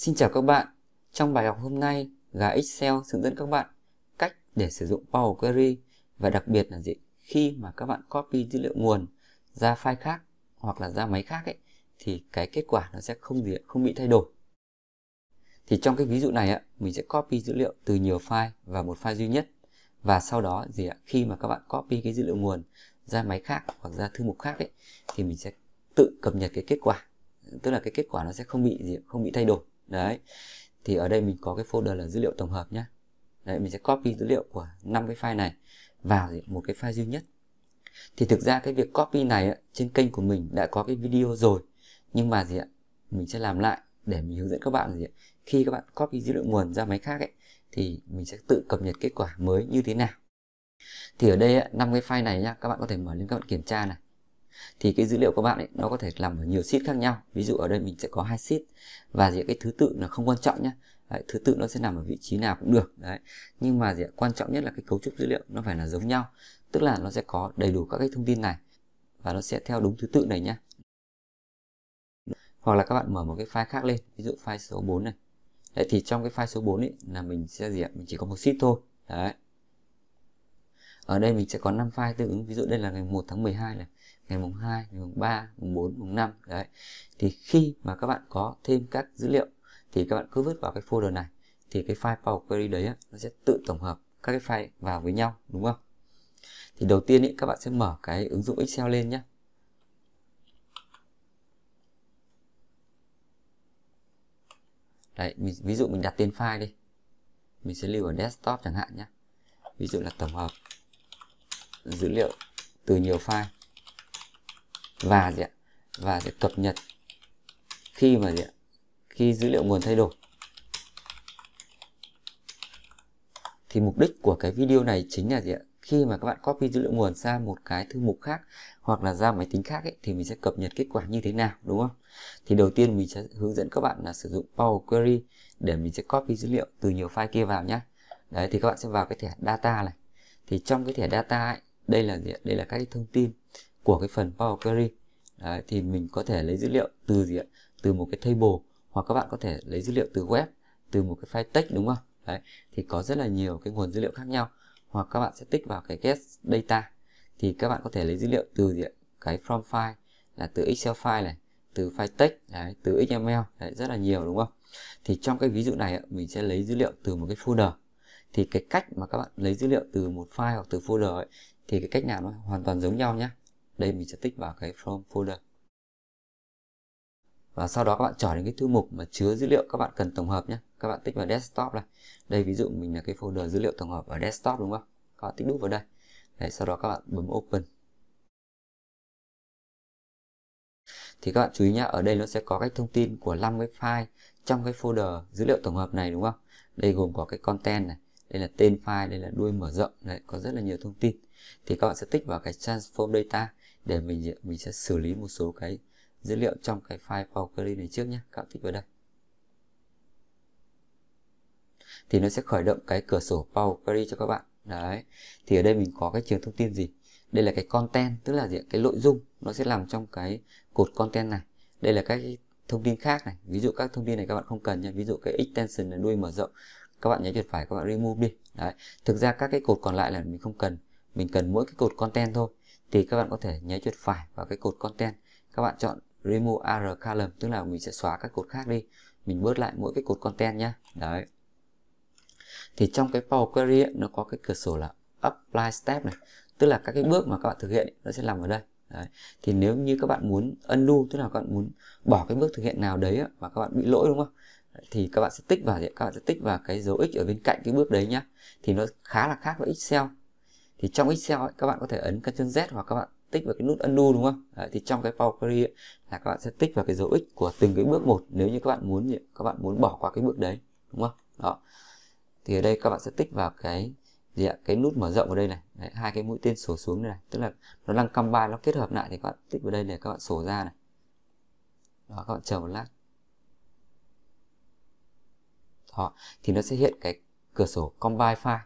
Xin chào các bạn, trong bài học hôm nay, gà Excel hướng dẫn các bạn cách để sử dụng Power Query và đặc biệt là gì khi mà các bạn copy dữ liệu nguồn ra file khác hoặc là ra máy khác ấy, thì cái kết quả nó sẽ không gì không bị thay đổi. Thì trong cái ví dụ này ạ, mình sẽ copy dữ liệu từ nhiều file và một file duy nhất và sau đó gì ạ, khi mà các bạn copy cái dữ liệu nguồn ra máy khác hoặc ra thư mục khác ấy thì mình sẽ tự cập nhật cái kết quả, tức là cái kết quả nó sẽ không bị gì không bị thay đổi đấy thì ở đây mình có cái folder là dữ liệu tổng hợp nhé đấy mình sẽ copy dữ liệu của năm cái file này vào một cái file duy nhất thì thực ra cái việc copy này trên kênh của mình đã có cái video rồi nhưng mà gì ạ mình sẽ làm lại để mình hướng dẫn các bạn gì ạ khi các bạn copy dữ liệu nguồn ra máy khác ấy, thì mình sẽ tự cập nhật kết quả mới như thế nào thì ở đây năm cái file này nhá các bạn có thể mở lên các bạn kiểm tra này thì cái dữ liệu của bạn ấy nó có thể làm ở nhiều sheet khác nhau ví dụ ở đây mình sẽ có hai sheet và gì cái thứ tự là không quan trọng nhé Đấy, thứ tự nó sẽ nằm ở vị trí nào cũng được đấy nhưng mà gì quan trọng nhất là cái cấu trúc dữ liệu nó phải là giống nhau tức là nó sẽ có đầy đủ các cái thông tin này và nó sẽ theo đúng thứ tự này nhé hoặc là các bạn mở một cái file khác lên ví dụ file số 4 này đấy, thì trong cái file số 4 ấy là mình sẽ gì ạ mình chỉ có một sheet thôi đấy ở đây mình sẽ có 5 file tương ứng ví dụ đây là ngày 1 tháng 12 này ngày mùng 2, ngày mùng 3, mùng 4, mùng 5 đấy. Thì khi mà các bạn có thêm các dữ liệu thì các bạn cứ vứt vào cái folder này thì cái file Power Query đấy nó sẽ tự tổng hợp các cái file vào với nhau đúng không? Thì đầu tiên ý, các bạn sẽ mở cái ứng dụng Excel lên nhé. Đấy, mình, ví dụ mình đặt tên file đi. Mình sẽ lưu ở desktop chẳng hạn nhé. Ví dụ là tổng hợp dữ liệu từ nhiều file và gì ạ và để cập nhật khi mà gì ạ khi dữ liệu nguồn thay đổi thì mục đích của cái video này chính là gì ạ khi mà các bạn copy dữ liệu nguồn ra một cái thư mục khác hoặc là ra máy tính khác ấy, thì mình sẽ cập nhật kết quả như thế nào đúng không thì đầu tiên mình sẽ hướng dẫn các bạn là sử dụng Power Query để mình sẽ copy dữ liệu từ nhiều file kia vào nhé đấy thì các bạn sẽ vào cái thẻ data này thì trong cái thẻ data ấy, đây là gì ạ đây là các cái thông tin của cái phần Power Query Đấy, thì mình có thể lấy dữ liệu từ gì ạ? Từ một cái table hoặc các bạn có thể lấy dữ liệu từ web, từ một cái file text đúng không? Đấy, thì có rất là nhiều cái nguồn dữ liệu khác nhau hoặc các bạn sẽ tích vào cái get data thì các bạn có thể lấy dữ liệu từ gì ạ? cái from file là từ excel file này, từ file text, đấy, từ xml, đấy, rất là nhiều đúng không? Thì trong cái ví dụ này mình sẽ lấy dữ liệu từ một cái folder thì cái cách mà các bạn lấy dữ liệu từ một file hoặc từ folder ấy, thì cái cách nào nó hoàn toàn giống nhau nhé đây mình sẽ tích vào cái from folder và sau đó các bạn chọn đến cái thư mục mà chứa dữ liệu các bạn cần tổng hợp nhé các bạn tích vào desktop này đây ví dụ mình là cái folder dữ liệu tổng hợp ở desktop đúng không các bạn tích đúc vào đây Đấy, sau đó các bạn bấm open thì các bạn chú ý nhé ở đây nó sẽ có các thông tin của 5 cái file trong cái folder dữ liệu tổng hợp này đúng không đây gồm có cái content này đây là tên file đây là đuôi mở rộng đấy có rất là nhiều thông tin thì các bạn sẽ tích vào cái transform data để mình mình sẽ xử lý một số cái dữ liệu trong cái file Power Query này trước nhé các bạn vào đây thì nó sẽ khởi động cái cửa sổ Power Query cho các bạn đấy thì ở đây mình có cái trường thông tin gì đây là cái content tức là gì? cái nội dung nó sẽ làm trong cái cột content này đây là các thông tin khác này ví dụ các thông tin này các bạn không cần nha ví dụ cái extension là đuôi mở rộng các bạn nhấn chuột phải các bạn remove đi đấy thực ra các cái cột còn lại là mình không cần mình cần mỗi cái cột content thôi thì các bạn có thể nháy chuột phải vào cái cột content các bạn chọn remove ar column tức là mình sẽ xóa các cột khác đi mình bớt lại mỗi cái cột content nhé đấy thì trong cái Power Query ấy, nó có cái cửa sổ là apply step này tức là các cái bước mà các bạn thực hiện ấy, nó sẽ nằm ở đây đấy. thì nếu như các bạn muốn undo tức là các bạn muốn bỏ cái bước thực hiện nào đấy ấy, mà các bạn bị lỗi đúng không thì các bạn sẽ tích vào các bạn sẽ tích vào cái dấu x ở bên cạnh cái bước đấy nhá thì nó khá là khác với Excel thì trong Excel ấy, các bạn có thể ấn Ctrl Z hoặc các bạn tích vào cái nút undo đúng không? Đấy, thì trong cái Power Query ấy, là các bạn sẽ tích vào cái dấu x của từng cái bước một nếu như các bạn muốn các bạn muốn bỏ qua cái bước đấy đúng không? Đó. Thì ở đây các bạn sẽ tích vào cái gì ạ? Cái nút mở rộng ở đây này, đấy, hai cái mũi tên sổ xuống đây này, tức là nó đang combine nó kết hợp lại thì các bạn tích vào đây để các bạn sổ ra này. Đó các bạn chờ một lát. Đó, thì nó sẽ hiện cái cửa sổ combine file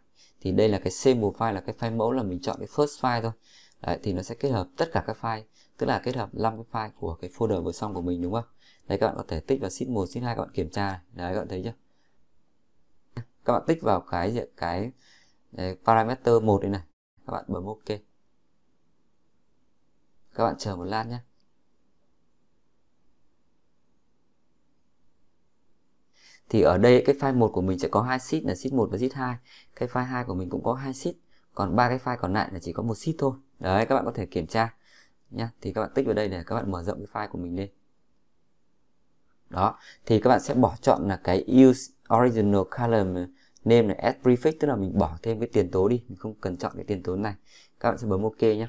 thì đây là cái sample file là cái file mẫu là mình chọn cái first file thôi đấy, thì nó sẽ kết hợp tất cả các file tức là kết hợp 5 cái file của cái folder vừa xong của mình đúng không đấy các bạn có thể tích vào sheet 1 sheet 2 các bạn kiểm tra này. đấy các bạn thấy chưa các bạn tích vào cái diện cái parameter một đây này các bạn bấm ok các bạn chờ một lát nhé thì ở đây cái file 1 của mình sẽ có hai sheet là sheet 1 và sheet 2 cái file 2 của mình cũng có hai sheet còn ba cái file còn lại là chỉ có một sheet thôi đấy các bạn có thể kiểm tra nhá thì các bạn tích vào đây để các bạn mở rộng cái file của mình lên đó thì các bạn sẽ bỏ chọn là cái use original color name là add prefix tức là mình bỏ thêm cái tiền tố đi mình không cần chọn cái tiền tố này các bạn sẽ bấm ok nhé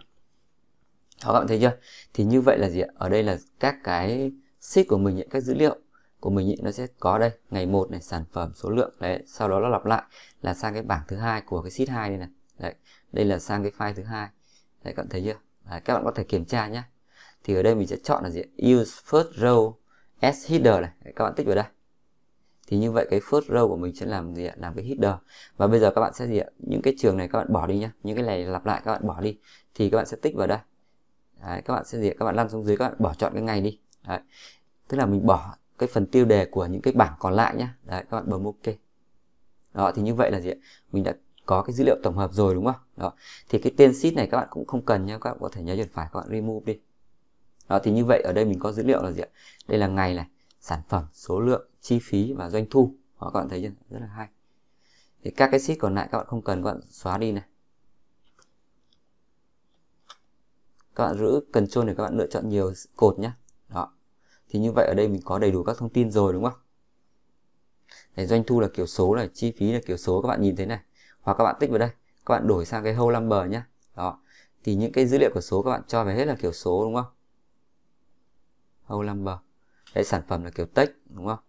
đó các bạn thấy chưa thì như vậy là gì ạ ở đây là các cái sheet của mình những các dữ liệu của mình ý, nó sẽ có đây ngày một này sản phẩm số lượng đấy sau đó nó lặp lại là sang cái bảng thứ hai của cái sheet 2 này này đấy đây là sang cái file thứ hai đấy các bạn thấy chưa đấy, các bạn có thể kiểm tra nhé thì ở đây mình sẽ chọn là gì use first row as header này đấy, các bạn tích vào đây thì như vậy cái first row của mình sẽ làm gì ạ làm cái header và bây giờ các bạn sẽ gì ạ những cái trường này các bạn bỏ đi nhá những cái này lặp lại các bạn bỏ đi thì các bạn sẽ tích vào đây đấy, các bạn sẽ gì ạ? các bạn lăn xuống dưới các bạn bỏ chọn cái ngày đi đấy. tức là mình bỏ cái phần tiêu đề của những cái bảng còn lại nhé đấy các bạn bấm ok đó thì như vậy là gì ạ mình đã có cái dữ liệu tổng hợp rồi đúng không đó thì cái tên sheet này các bạn cũng không cần nhé các bạn có thể nhớ chuột phải các bạn remove đi đó thì như vậy ở đây mình có dữ liệu là gì ạ đây là ngày này sản phẩm số lượng chi phí và doanh thu đó, các bạn thấy chưa rất là hay thì các cái sheet còn lại các bạn không cần các bạn xóa đi này các bạn giữ cần trôn để các bạn lựa chọn nhiều cột nhé đó thì như vậy ở đây mình có đầy đủ các thông tin rồi đúng không này, doanh thu là kiểu số này chi phí là kiểu số các bạn nhìn thấy này hoặc các bạn tích vào đây các bạn đổi sang cái whole number nhé đó thì những cái dữ liệu của số các bạn cho về hết là kiểu số đúng không whole number đấy sản phẩm là kiểu tích đúng không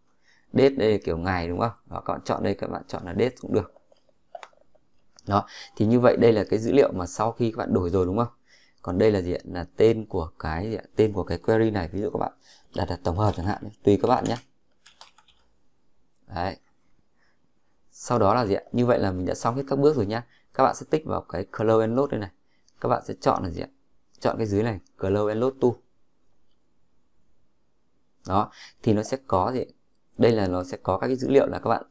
date đây là kiểu ngày đúng không đó, các bạn chọn đây các bạn chọn là date cũng được đó thì như vậy đây là cái dữ liệu mà sau khi các bạn đổi rồi đúng không còn đây là gì ạ là tên của cái gì ạ? tên của cái query này ví dụ các bạn đặt là tổng hợp chẳng hạn tùy các bạn nhé đấy sau đó là gì ạ như vậy là mình đã xong hết các bước rồi nhá các bạn sẽ tích vào cái Close and Load đây này các bạn sẽ chọn là gì ạ chọn cái dưới này Close and Load tool đó thì nó sẽ có gì đây là nó sẽ có các cái dữ liệu là các bạn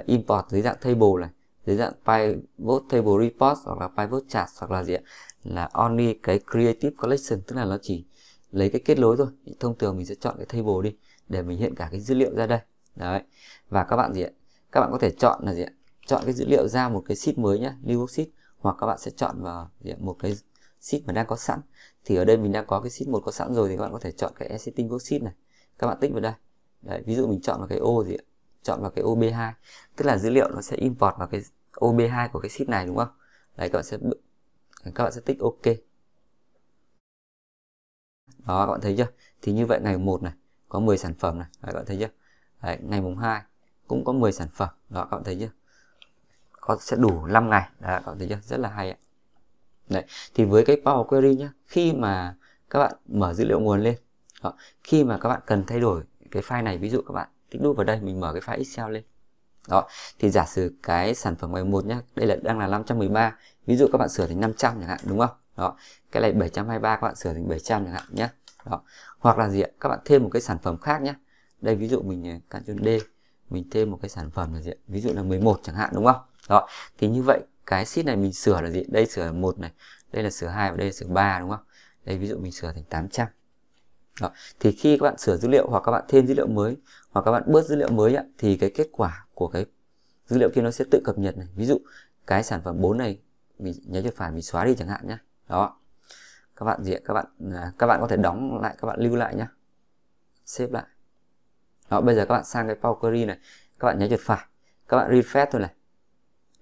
uh, import dưới dạng table này dưới dạng pivot table report hoặc là pivot chart hoặc là gì ạ là only cái creative collection tức là nó chỉ lấy cái kết nối thôi thông thường mình sẽ chọn cái table đi để mình hiện cả cái dữ liệu ra đây đấy và các bạn gì ạ các bạn có thể chọn là gì ạ chọn cái dữ liệu ra một cái sheet mới nhá new sheet hoặc các bạn sẽ chọn vào gì ạ? một cái sheet mà đang có sẵn thì ở đây mình đang có cái sheet một có sẵn rồi thì các bạn có thể chọn cái setting worksheet này các bạn tích vào đây đấy ví dụ mình chọn vào cái ô gì ạ chọn vào cái ô b 2 tức là dữ liệu nó sẽ import vào cái ô b 2 của cái sheet này đúng không đấy các bạn sẽ các bạn sẽ tích OK đó các bạn thấy chưa thì như vậy ngày 1 này có 10 sản phẩm này đấy, các bạn thấy chưa đấy, ngày mùng 2 cũng có 10 sản phẩm đó các bạn thấy chưa có sẽ đủ 5 ngày đó, các bạn thấy chưa rất là hay ạ đấy thì với cái Power Query nhá khi mà các bạn mở dữ liệu nguồn lên đó, khi mà các bạn cần thay đổi cái file này ví dụ các bạn kích đút vào đây mình mở cái file Excel lên đó thì giả sử cái sản phẩm ngày một nhá đây là đang là 513 ví dụ các bạn sửa thành 500 chẳng hạn đúng không đó cái này 723 các bạn sửa thành 700 chẳng hạn nhé đó hoặc là gì ạ các bạn thêm một cái sản phẩm khác nhé đây ví dụ mình à, Ctrl D mình thêm một cái sản phẩm là gì ạ? ví dụ là 11 chẳng hạn đúng không đó thì như vậy cái sheet này mình sửa là gì đây sửa một này đây là sửa hai và đây là sửa ba đúng không đây ví dụ mình sửa thành 800 đó. thì khi các bạn sửa dữ liệu hoặc các bạn thêm dữ liệu mới hoặc các bạn bớt dữ liệu mới ạ, thì cái kết quả của cái dữ liệu kia nó sẽ tự cập nhật này ví dụ cái sản phẩm 4 này mình nhớ chuột phải mình xóa đi chẳng hạn nhé đó các bạn gì các bạn à, các bạn có thể đóng lại các bạn lưu lại nhá xếp lại đó bây giờ các bạn sang cái Power Query này các bạn nhấn chuột phải các bạn refresh thôi này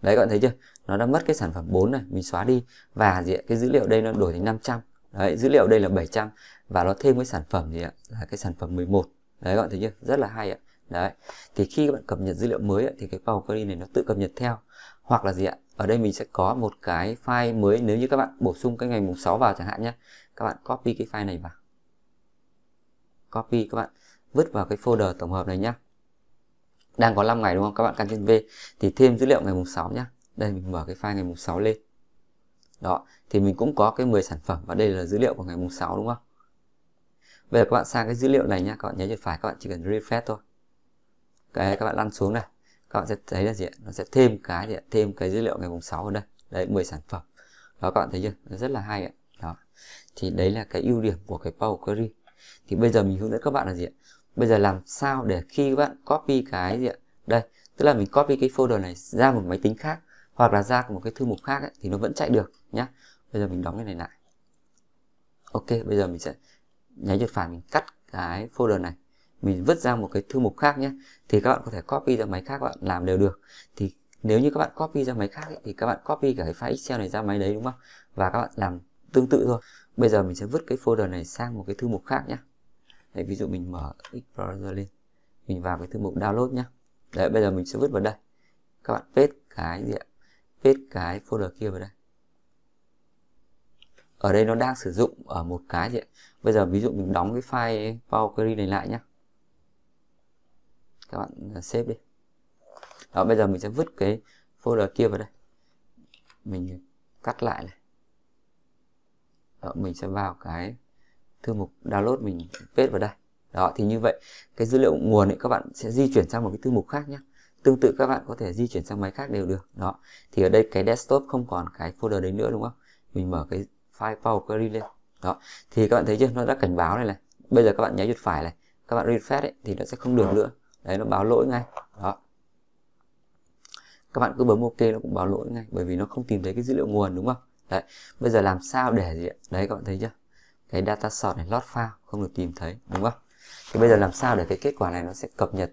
đấy các bạn thấy chưa nó đã mất cái sản phẩm 4 này mình xóa đi và gì ạ? cái dữ liệu đây nó đổi thành 500 đấy dữ liệu đây là 700 và nó thêm cái sản phẩm gì ạ là cái sản phẩm 11 đấy các bạn thấy chưa rất là hay ạ đấy thì khi các bạn cập nhật dữ liệu mới ạ, thì cái Power Query này nó tự cập nhật theo hoặc là gì ạ ở đây mình sẽ có một cái file mới nếu như các bạn bổ sung cái ngày mùng 6 vào chẳng hạn nhé các bạn copy cái file này vào copy các bạn vứt vào cái folder tổng hợp này nhé đang có 5 ngày đúng không các bạn căn trên V thì thêm dữ liệu ngày mùng 6 nhé đây mình mở cái file ngày mùng 6 lên đó thì mình cũng có cái 10 sản phẩm và đây là dữ liệu của ngày mùng 6 đúng không bây giờ các bạn sang cái dữ liệu này nhé các bạn nhớ chuột phải các bạn chỉ cần refresh thôi cái các bạn lăn xuống này các bạn sẽ thấy là gì ạ nó sẽ thêm cái gì ạ? thêm cái dữ liệu ngày mùng 6 ở đây đấy 10 sản phẩm đó các bạn thấy chưa nó rất là hay ạ đó thì đấy là cái ưu điểm của cái Power Query thì bây giờ mình hướng dẫn các bạn là gì ạ bây giờ làm sao để khi các bạn copy cái gì ạ đây tức là mình copy cái folder này ra một máy tính khác hoặc là ra một cái thư mục khác ấy, thì nó vẫn chạy được nhá bây giờ mình đóng cái này lại ok bây giờ mình sẽ nháy chuột phải mình cắt cái folder này mình vứt ra một cái thư mục khác nhé thì các bạn có thể copy ra máy khác các bạn làm đều được thì nếu như các bạn copy ra máy khác ấy, thì các bạn copy cả cái file excel này ra máy đấy đúng không và các bạn làm tương tự thôi bây giờ mình sẽ vứt cái folder này sang một cái thư mục khác nhé Đấy, ví dụ mình mở Explorer lên mình vào cái thư mục download nhé Đấy bây giờ mình sẽ vứt vào đây các bạn paste cái gì ạ paste cái folder kia vào đây ở đây nó đang sử dụng ở một cái gì ạ bây giờ ví dụ mình đóng cái file Power Query này lại nhé các bạn à, xếp đi đó bây giờ mình sẽ vứt cái folder kia vào đây mình cắt lại này đó, mình sẽ vào cái thư mục download mình paste vào đây đó thì như vậy cái dữ liệu nguồn ấy các bạn sẽ di chuyển sang một cái thư mục khác nhé tương tự các bạn có thể di chuyển sang máy khác đều được đó thì ở đây cái desktop không còn cái folder đấy nữa đúng không mình mở cái file power query lên đó thì các bạn thấy chưa nó đã cảnh báo này này bây giờ các bạn nhấn chuột phải này các bạn refresh ấy, thì nó sẽ không được nữa đấy nó báo lỗi ngay đó các bạn cứ bấm ok nó cũng báo lỗi ngay bởi vì nó không tìm thấy cái dữ liệu nguồn đúng không đấy bây giờ làm sao để gì ạ đấy các bạn thấy chưa cái data sort này lót file không được tìm thấy đúng không thì bây giờ làm sao để cái kết quả này nó sẽ cập nhật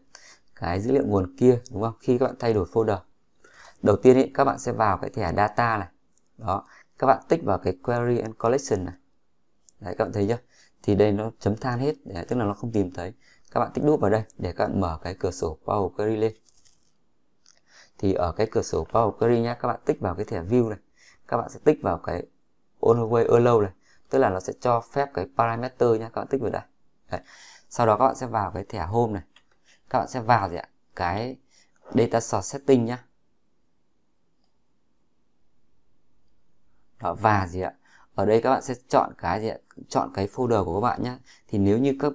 cái dữ liệu nguồn kia đúng không khi các bạn thay đổi folder đầu tiên ý, các bạn sẽ vào cái thẻ data này đó các bạn tích vào cái query and collection này đấy các bạn thấy chưa thì đây nó chấm than hết để tức là nó không tìm thấy các bạn tích đúp vào đây để các bạn mở cái cửa sổ Power Query lên thì ở cái cửa sổ Power Query nhá các bạn tích vào cái thẻ view này các bạn sẽ tích vào cái Always Allow này tức là nó sẽ cho phép cái parameter nhá các bạn tích vào đây Đấy. sau đó các bạn sẽ vào cái thẻ Home này các bạn sẽ vào gì ạ cái data source setting nhá đó và gì ạ ở đây các bạn sẽ chọn cái gì ạ chọn cái folder của các bạn nhá thì nếu như các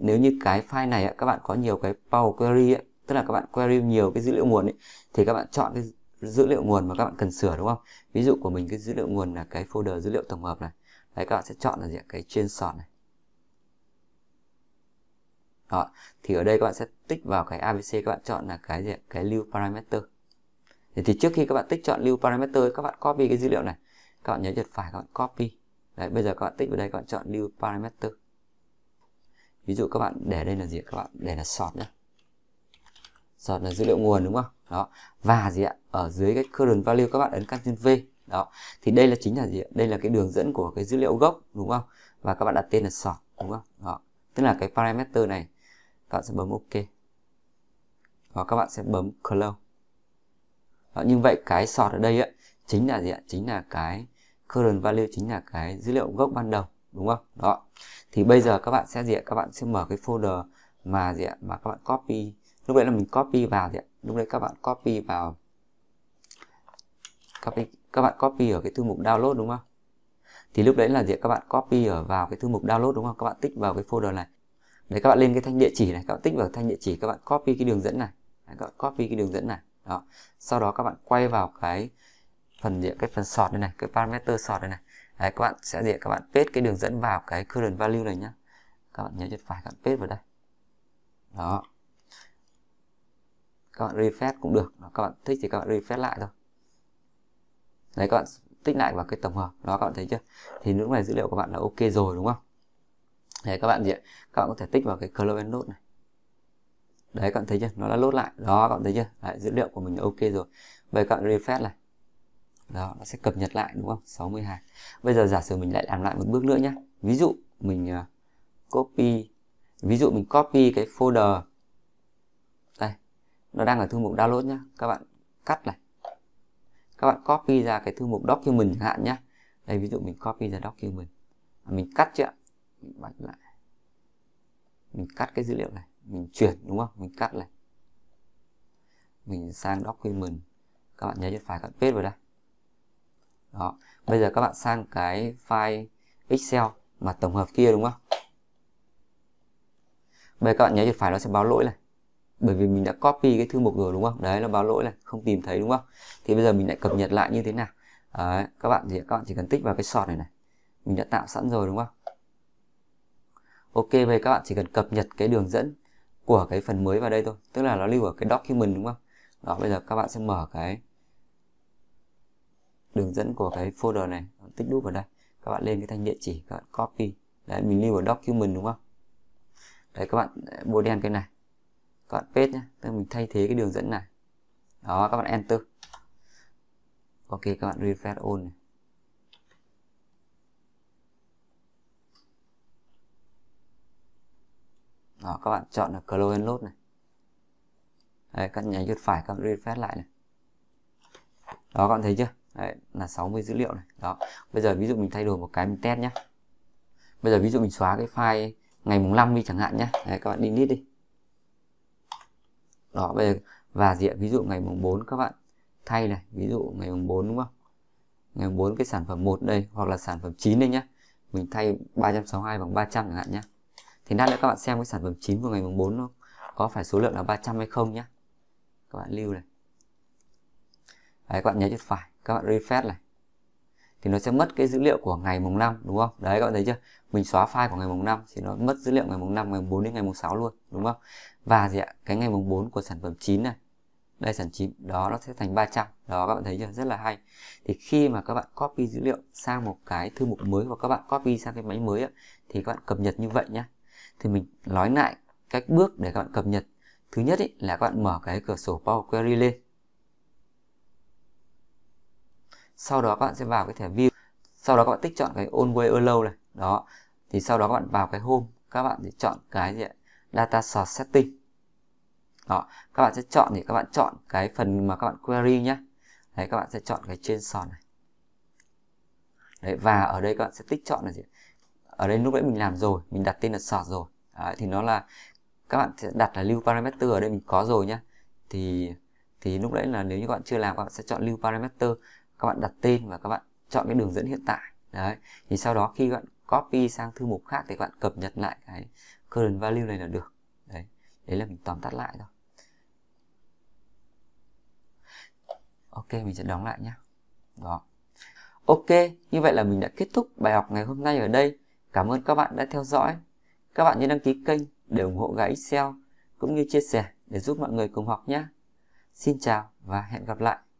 nếu như cái file này các bạn có nhiều cái Power Query tức là các bạn query nhiều cái dữ liệu nguồn ấy, thì các bạn chọn cái dữ liệu nguồn mà các bạn cần sửa đúng không ví dụ của mình cái dữ liệu nguồn là cái folder dữ liệu tổng hợp này đấy các bạn sẽ chọn là gì cái trên sọt này đó thì ở đây các bạn sẽ tích vào cái abc các bạn chọn là cái gì cái lưu parameter thì, thì trước khi các bạn tích chọn lưu parameter các bạn copy cái dữ liệu này các bạn nhấn chuột phải các bạn copy đấy bây giờ các bạn tích vào đây các bạn chọn lưu parameter ví dụ các bạn để đây là gì các bạn để là sọt nhé sọt là dữ liệu nguồn đúng không đó và gì ạ ở dưới cái current value các bạn ấn Ctrl V đó thì đây là chính là gì ạ? đây là cái đường dẫn của cái dữ liệu gốc đúng không và các bạn đặt tên là sọt đúng không đó tức là cái parameter này các bạn sẽ bấm OK và các bạn sẽ bấm close đó, như vậy cái sort ở đây ấy, chính là gì ạ chính là cái current value chính là cái dữ liệu gốc ban đầu đúng không đó thì bây giờ các bạn sẽ gì ạ các bạn sẽ mở cái folder mà gì ạ mà các bạn copy lúc đấy là mình copy vào gì ạ lúc đấy các bạn copy vào copy các bạn copy ở cái thư mục download đúng không thì lúc đấy là gì các bạn copy ở vào cái thư mục download đúng không các bạn tích vào cái folder này đấy các bạn lên cái thanh địa chỉ này các bạn tích vào thanh địa chỉ các bạn copy cái đường dẫn này đấy, các bạn copy cái đường dẫn này đó sau đó các bạn quay vào cái phần gì cái phần sọt đây này cái parameter sọt đây này Đấy, các bạn sẽ gì các bạn paste cái đường dẫn vào cái current value này nhá các bạn nhớ chuột phải các bạn paste vào đây đó các bạn refresh cũng được đó, các bạn thích thì các bạn refresh lại thôi đấy các bạn tích lại vào cái tổng hợp đó các bạn thấy chưa thì lúc này dữ liệu của bạn là ok rồi đúng không đấy các bạn gì ạ các bạn có thể tích vào cái clone and load này đấy các bạn thấy chưa nó đã lốt lại đó các bạn thấy chưa đấy, dữ liệu của mình là ok rồi bây các bạn refresh này đó nó sẽ cập nhật lại đúng không 60 hàng bây giờ giả sử mình lại làm lại một bước nữa nhé ví dụ mình à, copy ví dụ mình copy cái folder đây nó đang ở thư mục download nhá các bạn cắt này các bạn copy ra cái thư mục document chẳng hạn nhá đây ví dụ mình copy ra document à, mình cắt chưa mình bật lại mình cắt cái dữ liệu này mình chuyển đúng không mình cắt này mình sang document các bạn nhớ cho phải các paste vào đây đó bây giờ các bạn sang cái file excel mà tổng hợp kia đúng không bây giờ các bạn nhớ được phải nó sẽ báo lỗi này bởi vì mình đã copy cái thư mục rồi đúng không đấy nó báo lỗi này không tìm thấy đúng không thì bây giờ mình lại cập nhật lại như thế nào đấy, các bạn thì các bạn chỉ cần tích vào cái sọt này này mình đã tạo sẵn rồi đúng không ok vậy các bạn chỉ cần cập nhật cái đường dẫn của cái phần mới vào đây thôi tức là nó lưu ở cái document đúng không đó bây giờ các bạn sẽ mở cái đường dẫn của cái folder này tích đúp vào đây các bạn lên cái thanh địa chỉ các bạn copy đấy mình lưu ở document đúng không đấy các bạn à, bôi đen cái này các bạn paste nhé tức mình thay thế cái đường dẫn này đó các bạn enter ok các bạn refresh all này đó các bạn chọn là close and load này đấy các bạn nhấn chuột phải các bạn refresh lại này đó các bạn thấy chưa Đấy, là 60 dữ liệu này đó bây giờ ví dụ mình thay đổi một cái mình test nhé bây giờ ví dụ mình xóa cái file ngày mùng 5 đi chẳng hạn nhé Đấy, các bạn delete đi đó bây giờ và diện ví dụ ngày mùng 4 các bạn thay này ví dụ ngày mùng 4 đúng không ngày mùng 4 cái sản phẩm 1 đây hoặc là sản phẩm 9 đây nhé mình thay 362 bằng 300 chẳng hạn nhé thì lát nữa các bạn xem cái sản phẩm 9 của ngày mùng 4 nó có phải số lượng là 300 hay không nhé các bạn lưu này Đấy, các bạn nhớ chuột phải các bạn refresh này thì nó sẽ mất cái dữ liệu của ngày mùng 5 đúng không? Đấy các bạn thấy chưa? Mình xóa file của ngày mùng 5 thì nó mất dữ liệu ngày mùng 5, ngày mùng 4 đến ngày mùng 6 luôn đúng không? Và gì ạ? Cái ngày mùng 4 của sản phẩm 9 này. Đây sản 9 đó nó sẽ thành 300. Đó các bạn thấy chưa? Rất là hay. Thì khi mà các bạn copy dữ liệu sang một cái thư mục mới và các bạn copy sang cái máy mới ấy, thì các bạn cập nhật như vậy nhá. Thì mình nói lại cách bước để các bạn cập nhật. Thứ nhất ý, là các bạn mở cái cửa sổ Power Query lên sau đó các bạn sẽ vào cái thẻ view sau đó các bạn tích chọn cái always lâu này đó thì sau đó các bạn vào cái home các bạn thì chọn cái gì ạ data source setting đó các bạn sẽ chọn thì các bạn chọn cái phần mà các bạn query nhé đấy các bạn sẽ chọn cái trên sòn này đấy và ở đây các bạn sẽ tích chọn là gì ở đây lúc nãy mình làm rồi mình đặt tên là sọt rồi đấy, thì nó là các bạn sẽ đặt là lưu parameter ở đây mình có rồi nhé, thì thì lúc đấy là nếu như các bạn chưa làm các bạn sẽ chọn lưu parameter các bạn đặt tên và các bạn chọn cái đường dẫn hiện tại đấy thì sau đó khi các bạn copy sang thư mục khác thì các bạn cập nhật lại cái current value này là được đấy đấy là mình tóm tắt lại rồi ok mình sẽ đóng lại nhé đó ok như vậy là mình đã kết thúc bài học ngày hôm nay ở đây cảm ơn các bạn đã theo dõi các bạn nhớ đăng ký kênh để ủng hộ gã excel cũng như chia sẻ để giúp mọi người cùng học nhé xin chào và hẹn gặp lại